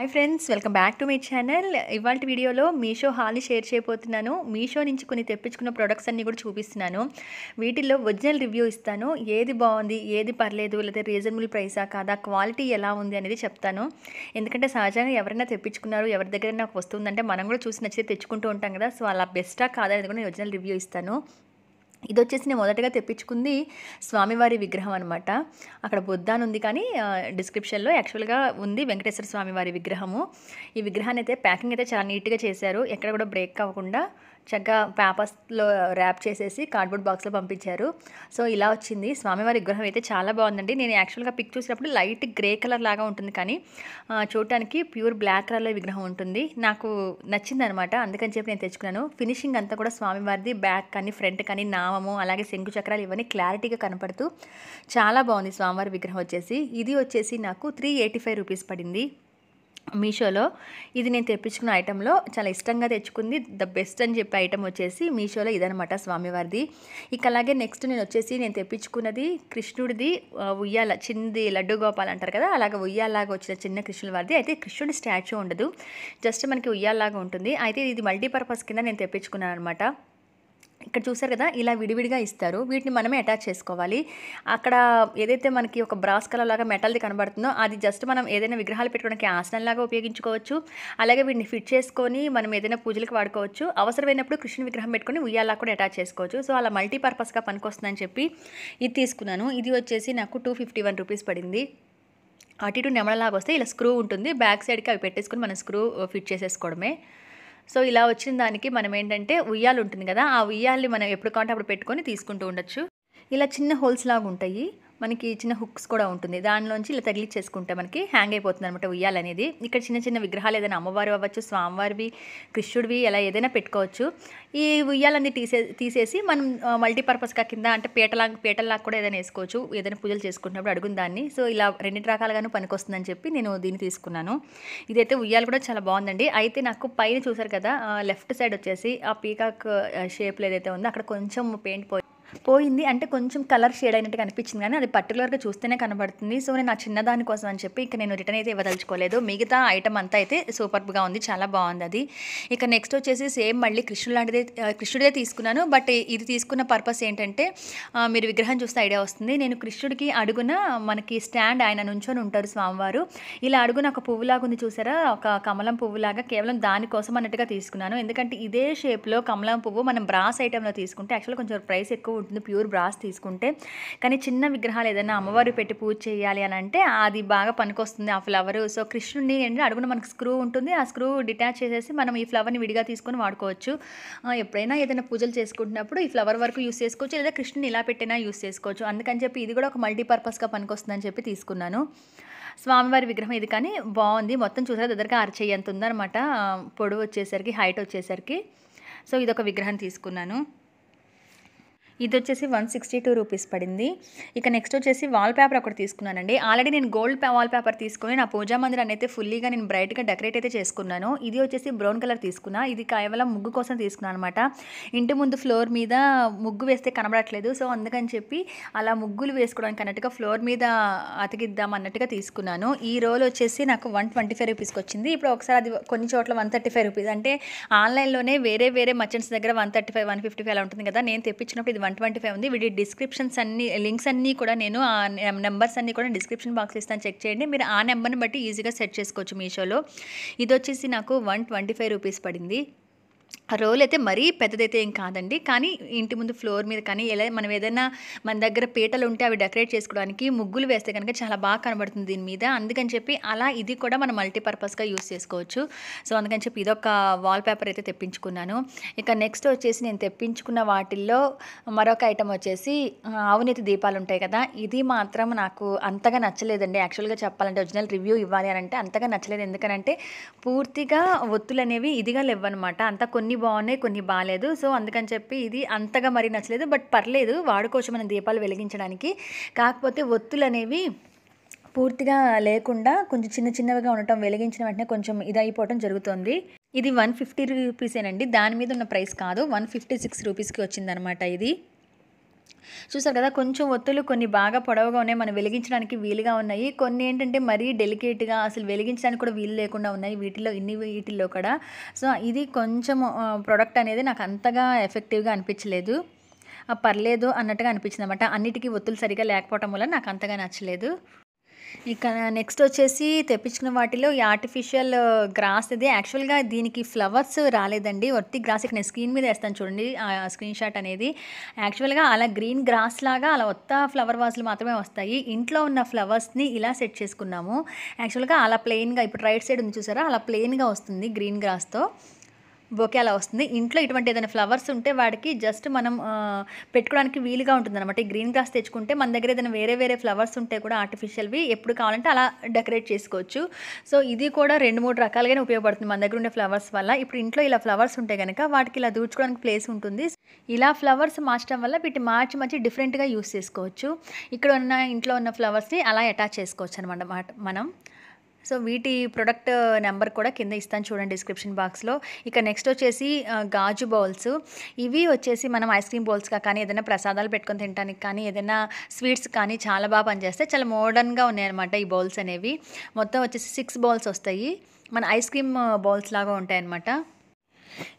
hi friends welcome back to my channel ఇవాళ వీడియోలో Meesho హాల్ని share చేయబోతున్నాను మీషో నుంచి కొన్ని తెప్పించుకున్న ప్రొడక్ట్స్ అన్నీ కూడా చూపిస్తున్నాను వీటిల్లో ఒరిజినల్ రివ్యూ ఇస్తాను ఏది బాగుంది ఏది పర్లేదు లేదా రీజనబుల్ ప్రైసా కాదా క్వాలిటీ ఎలా ఉంది అనేది చెప్తాను ఎందుకంటే సహజంగా ఎవరైనా తెప్పించుకున్నారు ఎవరి దగ్గర నాకు వస్తుందంటే మనం కూడా చూసి నచ్చితే తెచ్చుకుంటూ ఉంటాం కదా సో అలా బెస్టా కాదా అనేది కూడా ఒరిజినల్ రివ్యూ ఇస్తాను ఇది వచ్చేసి నేను మొదటగా తెప్పించుకుంది స్వామివారి విగ్రహం అనమాట అక్కడ అని ఉంది కానీ డిస్క్రిప్షన్లో యాక్చువల్గా ఉంది వెంకటేశ్వర స్వామివారి విగ్రహము ఈ విగ్రహాన్ని అయితే ప్యాకింగ్ అయితే చాలా నీట్గా చేశారు ఎక్కడ కూడా బ్రేక్ అవ్వకుండా చక్కగా పేపర్స్లో ర్యాప్ చేసేసి కార్డ్బోర్డ్ బాక్స్లో పంపించారు సో ఇలా వచ్చింది స్వామివారి విగ్రహం అయితే చాలా బాగుందండి నేను యాక్చువల్గా పిక్ చూసినప్పుడు లైట్ గ్రే కలర్ లాగా ఉంటుంది కానీ చూడటానికి ప్యూర్ బ్లాక్ కలర్లో విగ్రహం ఉంటుంది నాకు నచ్చింది అనమాట అందుకని చెప్పి నేను తెచ్చుకున్నాను ఫినిషింగ్ అంతా కూడా స్వామివారిది బ్యాక్ కానీ ఫ్రంట్ కానీ నామము అలాగే శంకు చక్రాలు ఇవన్నీ క్లారిటీగా కనపడుతూ చాలా బాగుంది స్వామివారి విగ్రహం వచ్చేసి ఇది వచ్చేసి నాకు త్రీ ఎయిటీ ఫైవ్ రూపీస్ పడింది మీషోలో ఇది నేను తెప్పించుకున్న ఐటెంలో చాలా ఇష్టంగా తెచ్చుకుంది ద బెస్ట్ అని చెప్పే ఐటెం వచ్చేసి మీషోలో ఇదనమాట స్వామివారిది ఇక అలాగే నెక్స్ట్ నేను వచ్చేసి నేను తెప్పించుకున్నది కృష్ణుడిది ఉయ్యాల చిన్నది లడ్డు గోపాల్ అంటారు కదా అలాగే ఉయ్యాలాగా వచ్చిన చిన్న కృష్ణుల వారిది అయితే కృష్ణుడి స్టాచ్యూ ఉండదు జస్ట్ మనకి ఉయ్యాలాగా ఉంటుంది అయితే ఇది మల్టీపర్పస్ కింద నేను తెప్పించుకున్నాను అనమాట ఇక్కడ చూసారు కదా ఇలా విడివిడిగా ఇస్తారు వీటిని మనమే అటాచ్ చేసుకోవాలి అక్కడ ఏదైతే మనకి ఒక బ్రాస్ కలర్ లాగా మెటల్ది కనబడుతుందో అది జస్ట్ మనం ఏదైనా విగ్రహాలు పెట్టుకోవడానికి ఆసనంలాగా ఉపయోగించుకోవచ్చు అలాగే వీటిని ఫిట్ చేసుకొని మనం ఏదైనా పూజలకు వాడుకోవచ్చు అవసరమైనప్పుడు కృష్ణ విగ్రహం పెట్టుకొని ఉయ్యాలా కూడా అటాచ్ చేసుకోవచ్చు సో అలా మల్టీపర్పస్గా పనికొస్తుందని చెప్పి ఇది తీసుకున్నాను ఇది వచ్చేసి నాకు టూ ఫిఫ్టీ వన్ రూపీస్ పడింది అటు ఇటు నెమలలాగా వస్తే ఇలా స్క్రూ ఉంటుంది బ్యాక్ సైడ్కి అవి పెట్టేసుకుని మనం స్క్రూ ఫిట్ చేసేసుకోవడమే సో ఇలా వచ్చిన దానికి మనం ఏంటంటే ఉయ్యాలు ఉంటుంది కదా ఆ ఉయ్యాలని మనం ఎప్పుడు కావాలంటే అప్పుడు పెట్టుకొని తీసుకుంటూ ఉండొచ్చు ఇలా చిన్న హోల్స్ లాగా ఉంటాయి మనకి చిన్న హుక్స్ కూడా ఉంటుంది దానిలోంచి ఇలా తగిలిచ్చేసుకుంటే మనకి హ్యాంగ్ అయిపోతుంది అనమాట ఉయ్యాలనేది ఇక్కడ చిన్న చిన్న విగ్రహాలు ఏదైనా అమ్మవారు అవ్వచ్చు స్వామివారివి కృష్ణుడివి ఇలా ఏదైనా పెట్టుకోవచ్చు ఈ ఉయ్యాలన్నీ తీసే తీసేసి మనం మల్టీపర్పస్గా కింద అంటే పీటలా పీటల్లాగా కూడా ఏదైనా వేసుకోవచ్చు ఏదైనా పూజలు చేసుకుంటున్నప్పుడు అడుగున దాన్ని సో ఇలా రెండు రకాలుగాను పనికొస్తుందని చెప్పి నేను దీన్ని తీసుకున్నాను ఇదైతే ఉయ్యాలు కూడా చాలా బాగుందండి అయితే నాకు పైన చూసారు కదా లెఫ్ట్ సైడ్ వచ్చేసి ఆ పీకాక్ షేప్లో ఏదైతే ఉందో అక్కడ కొంచెం పెయింట్ పోయి పోయింది అంటే కొంచెం కలర్ షేడ్ అయినట్టు కనిపించింది కానీ అది పర్టికులర్గా చూస్తేనే కనబడుతుంది సో నేను ఆ చిన్నదాని కోసం అని చెప్పి ఇక నేను రిటర్న్ అయితే ఇవ్వదలుచుకోలేదు మిగతా ఐటమ్ అంతా అయితే సూపర్గా ఉంది చాలా బాగుంది అది ఇక నెక్స్ట్ వచ్చేసి సేమ్ మళ్ళీ కృష్ణుడు లాంటిదే కృష్ణుడే తీసుకున్నాను బట్ ఇది తీసుకున్న పర్పస్ ఏంటంటే మీరు విగ్రహం చూస్తే ఐడియా వస్తుంది నేను కృష్ణుడికి అడుగున మనకి స్టాండ్ ఆయన నుంచొని ఉంటారు స్వామివారు ఇలా అడుగున ఒక పువ్వులాగా ఉంది చూసారా ఒక కమలం పువ్వులాగా కేవలం దానికోసం అన్నట్టుగా తీసుకున్నాను ఎందుకంటే ఇదే షేప్లో కమలం పువ్వు మనం బ్రాస్ ఐటెంలో తీసుకుంటే యాక్చువల్గా కొంచెం ప్రైస్ ఎక్కువ ఉంటుంది ప్యూర్ బ్రాస్ తీసుకుంటే కానీ చిన్న విగ్రహాలు ఏదైనా అమ్మవారు పెట్టి పూజ చేయాలి అని అంటే అది బాగా పనికొస్తుంది ఆ ఫ్లవర్ సో కృష్ణుడిని ఏంటంటే అడుగున మనకు స్క్రూ ఉంటుంది ఆ స్క్రూ డిటాచ్ చేసేసి మనం ఈ ఫ్లవర్ని విడిగా తీసుకొని వాడుకోవచ్చు ఎప్పుడైనా ఏదైనా పూజలు చేసుకుంటున్నప్పుడు ఈ ఫ్లవర్ వరకు యూస్ చేసుకోవచ్చు లేదా కృష్ణుని ఇలా పెట్టినా యూస్ చేసుకోవచ్చు అందుకని చెప్పి ఇది కూడా ఒక మల్టీపర్పస్గా పనికొస్తుందని చెప్పి తీసుకున్నాను స్వామివారి విగ్రహం ఇది కానీ బాగుంది మొత్తం చూసారా దగ్గరగా అరచేయంత ఉందన్నమాట పొడవు వచ్చేసరికి హైట్ వచ్చేసరికి సో ఇదొక విగ్రహం తీసుకున్నాను ఇది వచ్చేసి వన్ సిక్స్టీ టూ రూపీస్ పడింది ఇక నెక్స్ట్ వచ్చేసి వాల్పేపర్ ఒకటి తీసుకున్నానండి ఆల్రెడీ నేను గోల్డ్ వాల్పేపర్ తీసుకుని నా పూజా మందిరాన్ని అయితే ఫుల్లీగా నేను బ్రైట్గా డెకరేట్ అయితే చేసుకున్నాను ఇది వచ్చేసి బ్రౌన్ కలర్ తీసుకున్నా ఇది కేవలం ముగ్గు కోసం తీసుకున్నాను అనమాట ఇంటి ముందు ఫ్లోర్ మీద ముగ్గు వేస్తే కనబడట్లేదు సో అందుకని చెప్పి అలా ముగ్గులు వేసుకోవడానికి అన్నట్టుగా ఫ్లోర్ మీద అతికిద్దాం అన్నట్టుగా తీసుకున్నాను ఈ రోల్ వచ్చేసి నాకు వన్ ట్వంటీ ఫైవ్ రూపీస్కి వచ్చింది ఇప్పుడు ఒకసారి అది కొన్ని చోట్ల వన్ థర్టీ ఫైవ్ రూపీస్ అంటే ఆన్లైన్లోనే వేరే వేరే మర్చెంట్స్ దగ్గర one thirty five one fifty five అలా ఉంటుంది కదా నేను తెప్పించినప్పుడు ఇది వన్ వన్ ట్వంటీ ఫైవ్ ఉంది వీటి డిస్క్రిప్షన్స్ అన్ని లింక్స్ అన్నీ కూడా నేను ఆ నెంబర్స్ అన్నీ కూడా డిస్క్రిప్షన్ బాక్స్ ఇస్తాను చెక్ చేయండి మీరు ఆ నెంబర్ని బట్టి ఈజీగా సెట్ చేసుకోవచ్చు మీషోలో ఇది వచ్చేసి నాకు వన్ ట్వంటీ ఫైవ్ రూపీస్ పడింది రోల్ అయితే మరీ పెద్దదైతే ఏం కాదండి కానీ ఇంటి ముందు ఫ్లోర్ మీద కానీ ఎలా మనం ఏదైనా మన దగ్గర పీటలు ఉంటే అవి డెకరేట్ చేసుకోవడానికి ముగ్గులు వేస్తే కనుక చాలా బాగా కనబడుతుంది దీని మీద అందుకని చెప్పి అలా ఇది కూడా మనం మల్టీపర్పస్గా యూస్ చేసుకోవచ్చు సో అందుకని చెప్పి ఇదొక వాల్ పేపర్ అయితే తెప్పించుకున్నాను ఇక నెక్స్ట్ వచ్చేసి నేను తెప్పించుకున్న వాటిల్లో మరొక ఐటమ్ వచ్చేసి అవినీతి దీపాలు ఉంటాయి కదా ఇది మాత్రం నాకు అంతగా నచ్చలేదండి యాక్చువల్గా చెప్పాలంటే ఒరిజినల్ రివ్యూ ఇవ్వాలి అని అంటే అంతగా నచ్చలేదు ఎందుకనంటే పూర్తిగా ఒత్తులు అనేవి ఇదిగా లేవన్నమాట అంత కొన్ని బాగున్నాయి కొన్ని బాగాలేదు సో అందుకని చెప్పి ఇది అంతగా మరీ నచ్చలేదు బట్ పర్లేదు వాడుకోవచ్చు మనం దీపాలు వెలిగించడానికి కాకపోతే ఒత్తులు అనేవి పూర్తిగా లేకుండా కొంచెం చిన్న చిన్నవిగా ఉండటం వెలిగించిన వెంటనే కొంచెం ఇదైపోవటం జరుగుతుంది ఇది వన్ ఫిఫ్టీ రూపీసేనండి దాని మీద ఉన్న ప్రైస్ కాదు వన్ ఫిఫ్టీ సిక్స్ రూపీస్కి వచ్చిందనమాట ఇది చూసారు కదా కొంచెం ఒత్తులు కొన్ని బాగా పొడవుగా ఉన్నాయి మనం వెలిగించడానికి వీలుగా ఉన్నాయి కొన్ని ఏంటంటే మరీ డెలికేట్గా అసలు వెలిగించడానికి కూడా వీలు లేకుండా ఉన్నాయి వీటిలో ఇన్ని వీటిల్లో కూడా సో ఇది కొంచెం ప్రోడక్ట్ అనేది నాకు అంతగా ఎఫెక్టివ్గా అనిపించలేదు పర్లేదు అన్నట్టుగా అనిపించింది అనమాట అన్నిటికీ ఒత్తులు సరిగా లేకపోవటం వల్ల నాకు అంతగా నచ్చలేదు ఇక నెక్స్ట్ వచ్చేసి తెప్పించుకున్న వాటిలో ఈ ఆర్టిఫిషియల్ గ్రాస్ uh, ఇది యాక్చువల్గా దీనికి ఫ్లవర్స్ రాలేదండి వర్తి గ్రాస్ ఇక్కడ నేను స్క్రీన్ మీద వేస్తాను చూడండి స్క్రీన్ షాట్ అనేది యాక్చువల్గా అలా గ్రీన్ గ్రాస్ లాగా అలా కొత్త ఫ్లవర్ వాజ్లు మాత్రమే వస్తాయి ఇంట్లో ఉన్న ఫ్లవర్స్ని ఇలా సెట్ చేసుకున్నాము యాక్చువల్గా అలా ప్లెయిన్గా ఇప్పుడు రైట్ సైడ్ ఉంది చూసారా అలా ప్లెయిన్గా వస్తుంది గ్రీన్ గ్రాస్తో బొకే అలా వస్తుంది ఇంట్లో ఇటువంటి ఏదైనా ఫ్లవర్స్ ఉంటే వాడికి జస్ట్ మనం పెట్టుకోవడానికి వీలుగా ఉంటుంది అనమాట గ్రీన్ గ్రాస్ తెచ్చుకుంటే మన దగ్గర ఏదైనా వేరే వేరే ఫ్లవర్స్ ఉంటే కూడా ఆర్టిఫిషియల్వి ఎప్పుడు కావాలంటే అలా డెకరేట్ చేసుకోవచ్చు సో ఇది కూడా రెండు మూడు రకాలుగానే ఉపయోగపడుతుంది మన దగ్గర ఉండే ఫ్లవర్స్ వల్ల ఇప్పుడు ఇంట్లో ఇలా ఫ్లవర్స్ ఉంటే కనుక వాటికి ఇలా దూచుకోవడానికి ప్లేస్ ఉంటుంది ఇలా ఫ్లవర్స్ మార్చడం వల్ల వీటి మార్చి మంచి డిఫరెంట్గా యూస్ చేసుకోవచ్చు ఇక్కడ ఉన్న ఇంట్లో ఉన్న ఫ్లవర్స్ని అలా అటాచ్ చేసుకోవచ్చు అనమాట మనం సో వీటి ప్రొడక్ట్ నెంబర్ కూడా కింద ఇస్తాను చూడండి డిస్క్రిప్షన్ బాక్స్లో ఇక నెక్స్ట్ వచ్చేసి గాజు బౌల్స్ ఇవి వచ్చేసి మనం ఐస్ క్రీమ్ బౌల్స్గా కానీ ఏదైనా ప్రసాదాలు పెట్టుకొని తినడానికి కానీ ఏదైనా స్వీట్స్ కానీ చాలా బాగా పనిచేస్తాయి చాలా మోడర్న్గా ఉన్నాయన్నమాట ఈ బౌల్స్ అనేవి మొత్తం వచ్చేసి సిక్స్ బౌల్స్ వస్తాయి మన ఐస్ క్రీమ్ బౌల్స్ లాగా ఉంటాయన్నమాట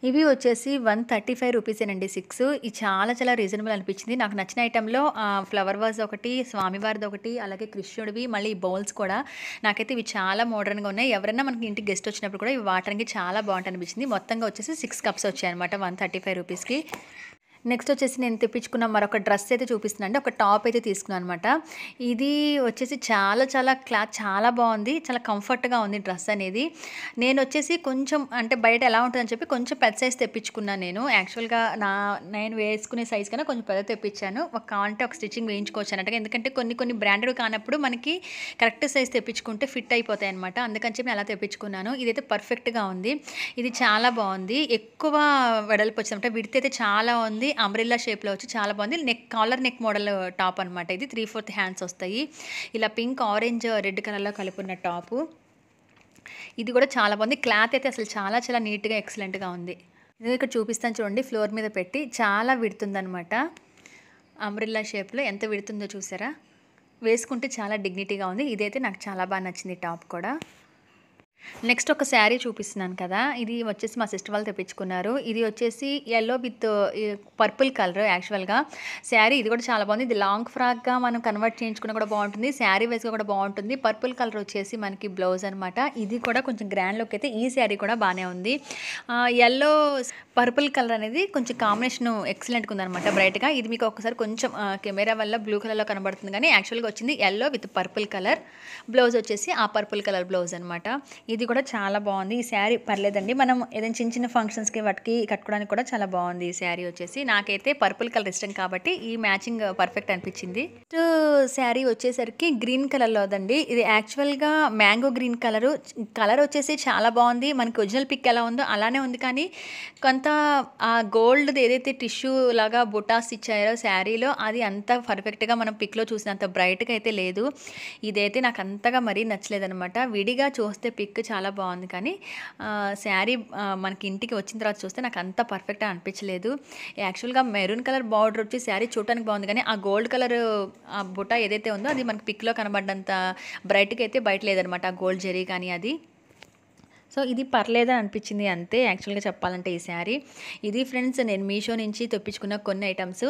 ఇవి వచ్చేసి వన్ థర్టీ ఫైవ్ రూపీసేనండి సిక్స్ ఇది చాలా చాలా రీజనబుల్ అనిపించింది నాకు నచ్చిన ఐటెంలో ఫ్లవర్ వాజ్ ఒకటి స్వామివారిది ఒకటి అలాగే కృష్ణుడివి మళ్ళీ బౌల్స్ కూడా నాకైతే ఇవి చాలా మోడర్న్గా ఉన్నాయి ఎవరైనా మనకి ఇంటికి గెస్ట్ వచ్చినప్పుడు కూడా ఇవి వాటర్కి చాలా బాగుంటుంది అనిపించింది మొత్తంగా వచ్చేసి సిక్స్ కప్స్ వచ్చాయి అనమాట వన్ థర్టీ ఫైవ్ రూపీస్కి నెక్స్ట్ వచ్చేసి నేను తెప్పించుకున్న మరొక డ్రెస్ అయితే చూపిస్తున్నాను అంటే ఒక టాప్ అయితే తీసుకున్నాను అనమాట ఇది వచ్చేసి చాలా చాలా క్లాత్ చాలా బాగుంది చాలా కంఫర్ట్గా ఉంది డ్రెస్ అనేది నేను వచ్చేసి కొంచెం అంటే బయట ఎలా ఉంటుందని చెప్పి కొంచెం పెద్ద సైజ్ తెప్పించుకున్నాను నేను యాక్చువల్గా నా నేను వేసుకునే సైజ్ కన్నా కొంచెం పెద్ద తెప్పించాను ఒక కావాలంటే ఒక స్టిచ్చింగ్ వేయించుకోవచ్చు అన్నట్టుగా ఎందుకంటే కొన్ని కొన్ని బ్రాండెడ్ కానప్పుడు మనకి కరెక్ట్ సైజ్ తెప్పించుకుంటే ఫిట్ అయిపోతాయి అనమాట అందుకని చెప్పి అలా తెప్పించుకున్నాను ఇదైతే పర్ఫెక్ట్గా ఉంది ఇది చాలా బాగుంది ఎక్కువ వెడల్పు వచ్చిందంటే విడితే అయితే చాలా ఉంది అంబ్రెల్లా షేప్లో వచ్చి చాలా బాగుంది neck collar neck model top అనమాట ఇది త్రీ ఫోర్త్ హ్యాండ్స్ వస్తాయి ఇలా పింక్ ఆరెంజ్ రెడ్ కలర్లో కలుపున్న టాపు ఇది కూడా చాలా బాగుంది క్లాత్ అయితే అసలు చాలా చాలా నీట్గా ఎక్సలెంట్గా ఉంది నేను ఇక్కడ చూపిస్తాను చూడండి ఫ్లోర్ మీద పెట్టి చాలా విడుతుందనమాట అంబ్రిల్లా షేప్లో ఎంత విడుతుందో చూసారా వేసుకుంటే చాలా డిగ్నిటీగా ఉంది ఇదైతే నాకు చాలా బాగా నచ్చింది టాప్ కూడా నెక్స్ట్ ఒక శారీ చూపిస్తున్నాను కదా ఇది వచ్చేసి మా సిస్టర్ వాళ్ళు తెప్పించుకున్నారు ఇది వచ్చేసి ఎల్లో విత్ పర్పుల్ కలర్ యాక్చువల్గా శారీ ఇది కూడా చాలా బాగుంది ఇది లాంగ్ ఫ్రాక్గా మనం కన్వర్ట్ చేయించుకున్న కూడా బాగుంటుంది శారీ వేసుగా కూడా బాగుంటుంది పర్పుల్ కలర్ వచ్చేసి మనకి బ్లౌజ్ అనమాట ఇది కూడా కొంచెం గ్రాండ్ లుక్ అయితే ఈ శారీ కూడా బాగానే ఉంది ఎల్లో పర్పుల్ కలర్ అనేది కొంచెం కాంబినేషన్ ఎక్సలెంట్గా ఉందనమాట బ్రైట్గా ఇది మీకు ఒకసారి కొంచెం కెమెరా వల్ల బ్లూ కలర్లో కనబడుతుంది కానీ యాక్చువల్గా వచ్చింది yellow with purple colour blouse వచ్చేసి ఆ పర్పుల్ కలర్ బ్లౌజ్ అనమాట ఇది కూడా చాలా బాగుంది ఈ శారీ పర్లేదండి మనం ఏదైనా చిన్న చిన్న ఫంక్షన్స్కి వాటికి కట్టుకోవడానికి కూడా చాలా బాగుంది ఈ శారీ వచ్చేసి నాకైతే పర్పుల్ కలర్ ఇష్టం కాబట్టి ఈ మ్యాచింగ్ పర్ఫెక్ట్ అనిపించింది శారీ వచ్చేసరికి గ్రీన్ కలర్లోదండి ఇది యాక్చువల్గా మ్యాంగో గ్రీన్ కలరు కలర్ వచ్చేసి చాలా బాగుంది మనకి ఒరిజినల్ పిక్ ఎలా ఉందో అలానే ఉంది కానీ కొంత ఆ గోల్డ్ ఏదైతే టిష్యూ లాగా బుటాస్ ఇచ్చారో శారీలో అది అంత పర్ఫెక్ట్గా మనం పిక్లో చూసినంత బ్రైట్గా అయితే లేదు ఇదైతే నాకు అంతగా మరీ నచ్చలేదనమాట విడిగా చూస్తే పిక్ చాలా బాగుంది కానీ శారీ మనకి ఇంటికి వచ్చిన తర్వాత చూస్తే నాకు అంత పర్ఫెక్ట్ అనిపించలేదు యాక్చువల్గా మెరూన్ కలర్ బార్డర్ వచ్చి శారీ చూడటానికి బాగుంది కానీ ఆ గోల్డ్ కలర్ ఆ బుట్ట ఏదైతే ఉందో అది మనకి పిక్లో కనబడ్డంత బ్రైట్గా అయితే బయట లేదనమాట ఆ గోల్డ్ జరీ కానీ అది సో ఇది పర్లేదా అనిపించింది అంతే యాక్చువల్గా చెప్పాలంటే ఈ శారీ ఇది ఫ్రెండ్స్ నేను మీషో నుంచి తెప్పించుకున్న కొన్ని ఐటమ్స్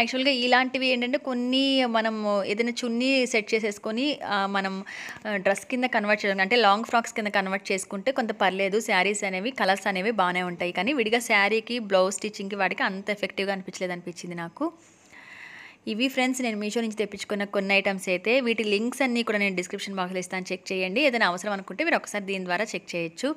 యాక్చువల్గా ఇలాంటివి ఏంటంటే కొన్ని మనం ఏదైనా చున్నీ సెట్ చేసేసుకొని మనం డ్రెస్ కింద కన్వర్ట్ చేయడం అంటే లాంగ్ ఫ్రాక్స్ కింద కన్వర్ట్ చేసుకుంటే కొంత పర్లేదు శారీస్ అనేవి కలర్స్ అనేవి బాగానే ఉంటాయి కానీ విడిగా శారీకి బ్లౌజ్ స్టిచ్చింగ్కి వాటికి అంత ఎఫెక్టివ్గా అనిపించలేదు అనిపించింది నాకు ఇవి ఫ్రెండ్స్ నేను మీషో నుంచి తెప్పించుకున్న కొన్ని ఐటమ్స్ అయితే వీటి లింక్స్ అన్నీ కూడా నేను డిస్క్రిప్షన్ బాక్స్లో ఇస్తాను చెక్ చేయండి ఏదైనా అవసరం అనుకుంటే మీరు ఒకసారి దీని ద్వారా చెక్ చేయొచ్చు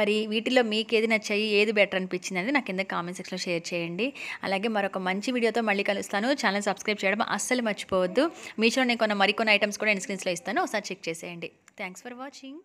మరి వీటిలో మీకు ఏది నచ్చాయి ఏది బెటర్ అనిపించింది అనేది నాకు కింద కామెంట్ సెక్షన్లో షేర్ చేయండి అలాగే మరొక మంచి వీడియోతో మళ్ళీ కలుస్తాను ఛానల్ సబ్స్క్రైబ్ చేయడం అస్సలు మర్చిపోవద్దు మీషోలో నేను కొన్న మరికొన్ని ఐటమ్స్ కూడా నేను స్క్రీన్స్లో ఇస్తాను ఒకసారి చెక్ చేసేయండి థ్యాంక్స్ ఫర్ వాచింగ్